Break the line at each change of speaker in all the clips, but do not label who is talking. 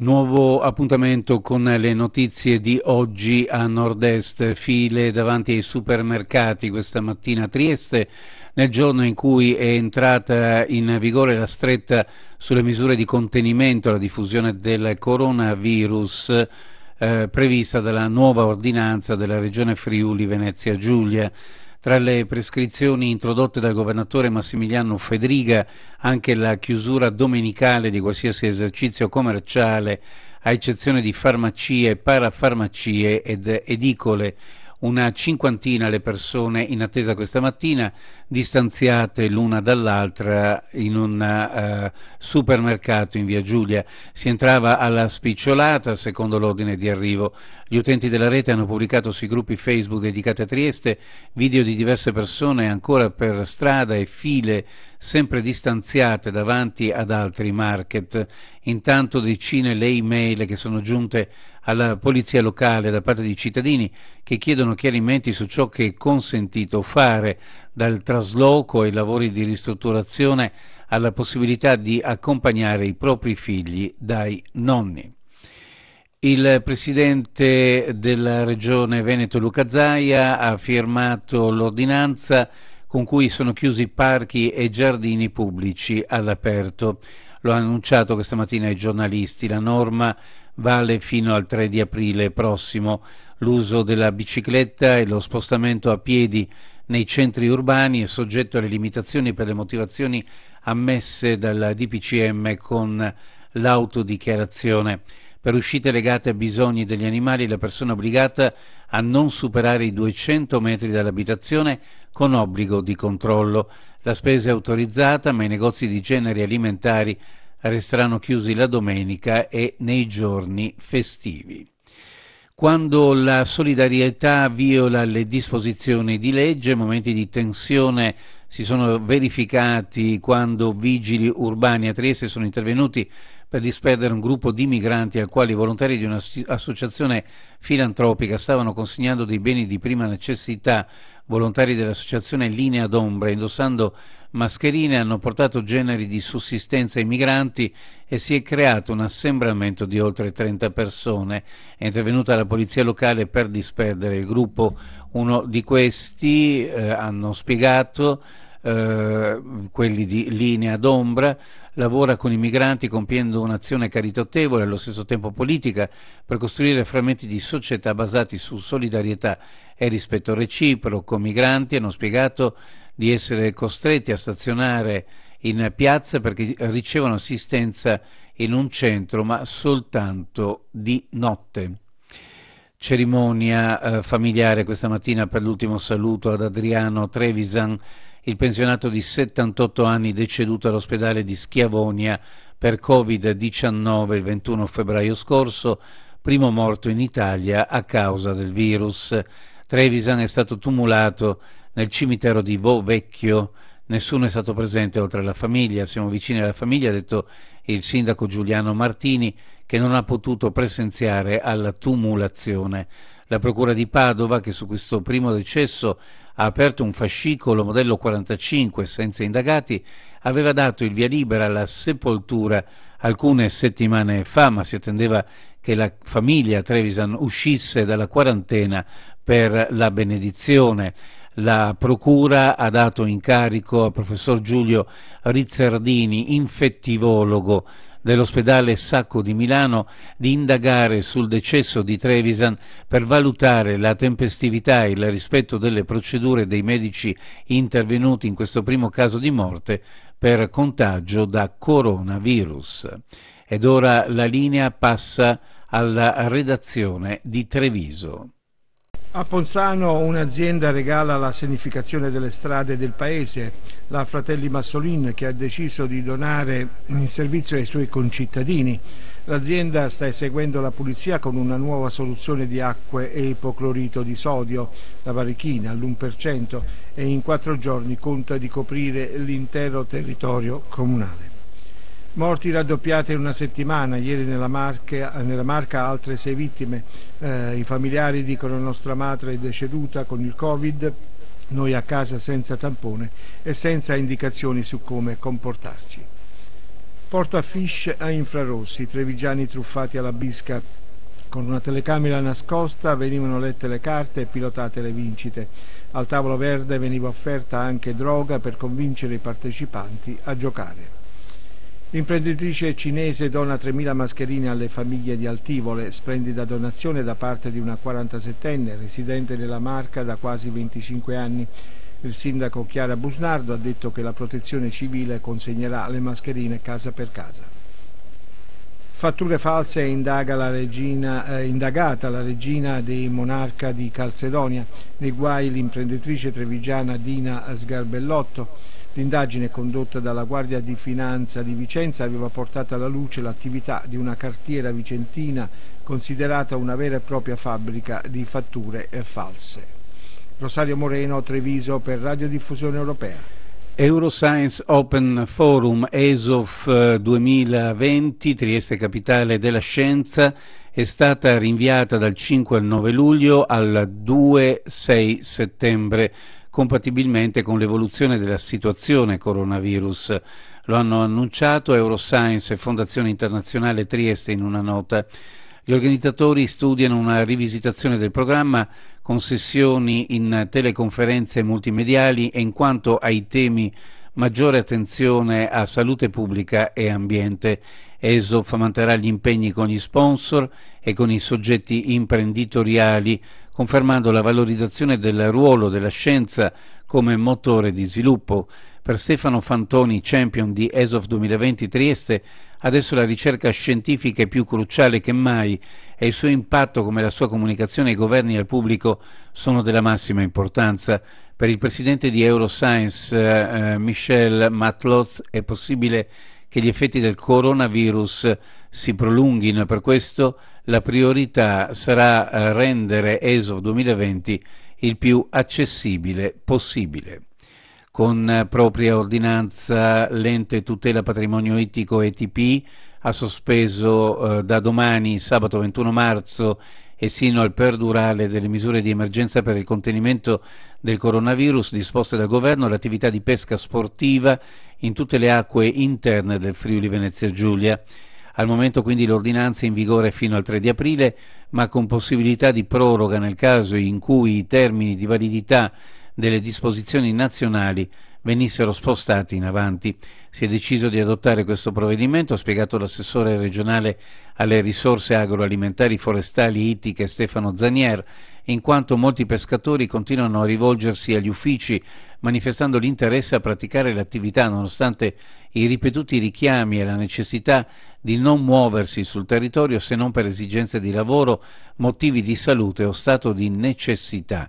Nuovo appuntamento con le notizie di oggi a nord-est, file davanti ai supermercati questa mattina a Trieste, nel giorno in cui è entrata in vigore la stretta sulle misure di contenimento alla diffusione del coronavirus eh, prevista dalla nuova ordinanza della Regione Friuli Venezia Giulia. Tra le prescrizioni introdotte dal governatore Massimiliano Fedriga anche la chiusura domenicale di qualsiasi esercizio commerciale, a eccezione di farmacie, parafarmacie ed edicole una cinquantina le persone in attesa questa mattina distanziate l'una dall'altra in un uh, supermercato in via Giulia. Si entrava alla spicciolata secondo l'ordine di arrivo. Gli utenti della rete hanno pubblicato sui gruppi Facebook dedicati a Trieste video di diverse persone ancora per strada e file sempre distanziate davanti ad altri market. Intanto decine le email che sono giunte alla polizia locale da parte di cittadini che chiedono chiarimenti su ciò che è consentito fare dal trasloco ai lavori di ristrutturazione alla possibilità di accompagnare i propri figli dai nonni. Il presidente della regione Veneto Luca Zaia ha firmato l'ordinanza con cui sono chiusi parchi e giardini pubblici all'aperto. Lo ha annunciato questa mattina ai giornalisti. La norma vale fino al 3 di aprile prossimo. L'uso della bicicletta e lo spostamento a piedi nei centri urbani è soggetto alle limitazioni per le motivazioni ammesse dal DPCM con l'autodichiarazione. Per uscite legate a bisogni degli animali la persona è obbligata a non superare i 200 metri dall'abitazione con obbligo di controllo. La spesa è autorizzata ma i negozi di generi alimentari resteranno chiusi la domenica e nei giorni festivi quando la solidarietà viola le disposizioni di legge, momenti di tensione si sono verificati quando vigili urbani a Trieste sono intervenuti per disperdere un gruppo di migranti al quale i volontari di un'associazione filantropica stavano consegnando dei beni di prima necessità, volontari dell'associazione Linea d'Ombra, indossando mascherine hanno portato generi di sussistenza ai migranti e si è creato un assembramento di oltre 30 persone. È intervenuta la polizia locale per disperdere il gruppo. Uno di questi, eh, hanno spiegato, eh, quelli di linea d'ombra, lavora con i migranti compiendo un'azione caritatevole e allo stesso tempo politica per costruire frammenti di società basati su solidarietà e rispetto reciproco. Migranti hanno spiegato di essere costretti a stazionare in piazza perché ricevono assistenza in un centro ma soltanto di notte. Cerimonia eh, familiare questa mattina per l'ultimo saluto ad Adriano Trevisan, il pensionato di 78 anni deceduto all'ospedale di Schiavonia per Covid-19 il 21 febbraio scorso, primo morto in Italia a causa del virus. Trevisan è stato tumulato nel cimitero di Vo Vecchio nessuno è stato presente oltre alla famiglia, siamo vicini alla famiglia, ha detto il sindaco Giuliano Martini che non ha potuto presenziare alla tumulazione. La Procura di Padova, che su questo primo decesso ha aperto un fascicolo modello 45 senza indagati, aveva dato il via libera alla sepoltura alcune settimane fa, ma si attendeva che la famiglia Trevisan uscisse dalla quarantena per la benedizione la Procura ha dato incarico al professor Giulio Rizzardini, infettivologo dell'ospedale Sacco di Milano, di indagare sul decesso di Trevisan per valutare la tempestività e il rispetto delle procedure dei medici intervenuti in questo primo caso di morte per contagio da coronavirus. Ed ora la linea passa alla redazione di Treviso.
A Ponzano un'azienda regala la sanificazione delle strade del paese, la Fratelli Massolin che ha deciso di donare il servizio ai suoi concittadini. L'azienda sta eseguendo la pulizia con una nuova soluzione di acque e ipoclorito di sodio, la varichina all'1% e in quattro giorni conta di coprire l'intero territorio comunale. Morti raddoppiate in una settimana, ieri nella, Marca, nella Marca altre sei vittime. Eh, I familiari dicono nostra madre è deceduta con il Covid, noi a casa senza tampone e senza indicazioni su come comportarci. Porta fish a infrarossi, trevigiani truffati alla bisca. Con una telecamera nascosta venivano lette le carte e pilotate le vincite. Al tavolo verde veniva offerta anche droga per convincere i partecipanti a giocare. L'imprenditrice cinese dona 3.000 mascherine alle famiglie di Altivole, splendida donazione da parte di una 47enne residente nella Marca da quasi 25 anni. Il sindaco Chiara Busnardo ha detto che la protezione civile consegnerà le mascherine casa per casa. Fatture false indaga la regina, eh, indagata la regina dei monarca di Calcedonia, nei guai l'imprenditrice trevigiana Dina Sgarbellotto. L'indagine condotta dalla Guardia di Finanza di Vicenza aveva portato alla luce l'attività di una cartiera vicentina considerata una vera e propria fabbrica di fatture eh, false. Rosario Moreno, Treviso per Radiodiffusione Europea.
Euroscience Open Forum ESOF 2020, eh, Trieste capitale della scienza, è stata rinviata dal 5 al 9 luglio al 2-6 settembre compatibilmente con l'evoluzione della situazione coronavirus. Lo hanno annunciato Euroscience e Fondazione Internazionale Trieste in una nota. Gli organizzatori studiano una rivisitazione del programma con sessioni in teleconferenze multimediali e in quanto ai temi maggiore attenzione a salute pubblica e ambiente. ESOF manterrà gli impegni con gli sponsor e con i soggetti imprenditoriali confermando la valorizzazione del ruolo della scienza come motore di sviluppo. Per Stefano Fantoni, champion di ESOF 2020 Trieste, adesso la ricerca scientifica è più cruciale che mai e il suo impatto, come la sua comunicazione ai governi e al pubblico, sono della massima importanza. Per il presidente di Euroscience, eh, eh Michel Matloz, è possibile che gli effetti del coronavirus si prolunghino e per questo la priorità sarà eh, rendere ESO 2020 il più accessibile possibile. Con eh, propria ordinanza l'ente tutela patrimonio ittico ETP ha sospeso eh, da domani sabato 21 marzo e sino al perdurare delle misure di emergenza per il contenimento del coronavirus disposte dal governo, l'attività di pesca sportiva in tutte le acque interne del Friuli Venezia Giulia. Al momento quindi l'ordinanza è in vigore fino al 3 di aprile, ma con possibilità di proroga nel caso in cui i termini di validità delle disposizioni nazionali venissero spostati in avanti. Si è deciso di adottare questo provvedimento, ha spiegato l'assessore regionale alle risorse agroalimentari, forestali, e ittiche Stefano Zanier, in quanto molti pescatori continuano a rivolgersi agli uffici manifestando l'interesse a praticare l'attività nonostante i ripetuti richiami e la necessità di non muoversi sul territorio se non per esigenze di lavoro, motivi di salute o stato di necessità.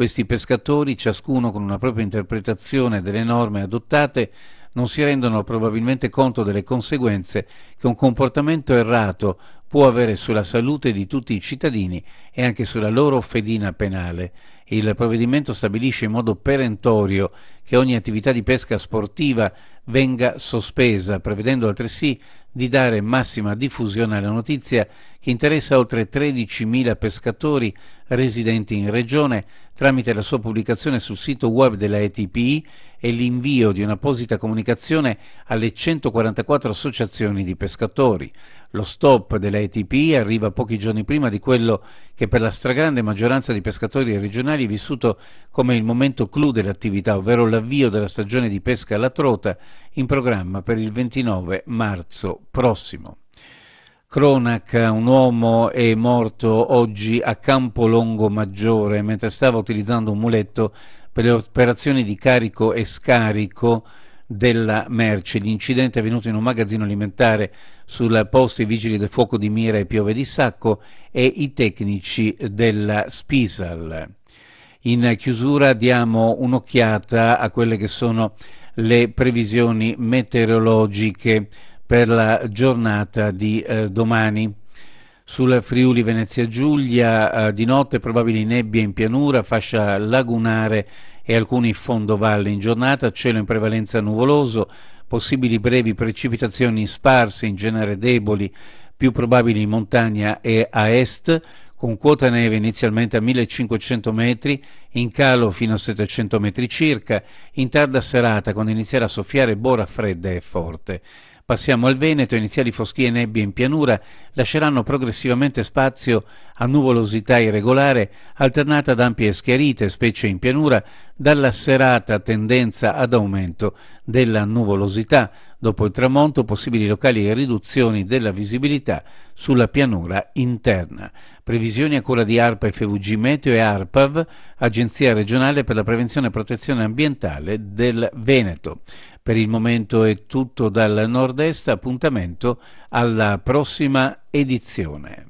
Questi pescatori, ciascuno con una propria interpretazione delle norme adottate, non si rendono probabilmente conto delle conseguenze che un comportamento errato può avere sulla salute di tutti i cittadini e anche sulla loro fedina penale. Il provvedimento stabilisce in modo perentorio che ogni attività di pesca sportiva venga sospesa, prevedendo altresì di dare massima diffusione alla notizia che interessa oltre 13.000 pescatori residenti in regione tramite la sua pubblicazione sul sito web della ETPI e l'invio di un'apposita comunicazione alle 144 associazioni di pescatori. Lo stop della ETPI arriva pochi giorni prima di quello che per la stragrande maggioranza di pescatori regionali è vissuto come il momento clou dell'attività, ovvero l'avvio della stagione di pesca alla trota in programma per il 29 marzo prossimo. Cronaca, un uomo è morto oggi a Campolongo Maggiore mentre stava utilizzando un muletto per le operazioni di carico e scarico della merce. L'incidente è avvenuto in un magazzino alimentare sul posto i vigili del fuoco di Mira e Piove di Sacco e i tecnici della Spisal. In chiusura diamo un'occhiata a quelle che sono le previsioni meteorologiche per la giornata di eh, domani. Sul Friuli Venezia Giulia eh, di notte probabili nebbie in pianura, fascia lagunare e alcuni fondovalli in giornata, cielo in prevalenza nuvoloso, possibili brevi precipitazioni sparse, in genere deboli, più probabili in montagna e a est, con quota neve inizialmente a 1500 metri, in calo fino a 700 metri circa, in tarda serata quando inizierà a soffiare bora fredda e forte. Passiamo al Veneto, iniziali foschie e nebbie in pianura lasceranno progressivamente spazio a nuvolosità irregolare alternata ad ampie schiarite, specie in pianura, dalla serata tendenza ad aumento della nuvolosità, dopo il tramonto possibili locali riduzioni della visibilità sulla pianura interna. Previsioni a cura di ARPA FVG Meteo e ARPAV, Agenzia regionale per la prevenzione e protezione ambientale del Veneto. Per il momento è tutto dal nord-est, appuntamento alla prossima edizione.